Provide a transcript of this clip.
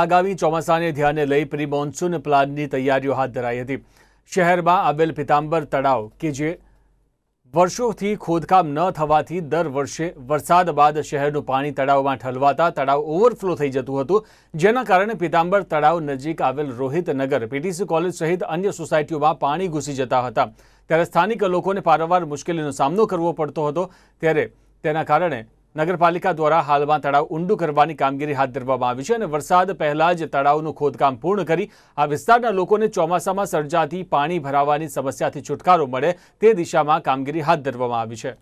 આગામી ચોમાસાને ધ્યાને લઈ પ્રી મોન્સૂન પ્લાનની તૈયારીઓ હાથ ધરાઈ હતી શહેરમાં આવેલ પિતાંબર તળાવ કે જે વર્ષોથી ખોદકામ ન થવાથી દર વર્ષે વરસાદ બાદ શહેરનું પાણી તળાવમાં ઠલવાતા તળાવ ઓવરફ્લો થઈ જતું હતું જેના કારણે પિતાંબર તળાવ નજીક આવેલ રોહિતનગર પીટીસી કોલેજ સહિત અન્ય સોસાયટીઓમાં પાણી ઘૂસી જતા હતા ત્યારે સ્થાનિક લોકોને પારંવાર મુશ્કેલીનો સામનો કરવો પડતો હતો ત્યારે તેના કારણે નગરપાલિકા દ્વારા હાલમાં તળાવ ઊંડું કરવાની કામગીરી હાથ ધરવામાં આવી છે અને વરસાદ પહેલા જ તળાવનું ખોદકામ પૂર્ણ કરી આ વિસ્તારના લોકોને ચોમાસામાં સર્જાતી પાણી ભરાવાની સમસ્યાથી છુટકારો મળે તે દિશામાં કામગીરી હાથ ધરવામાં આવી છે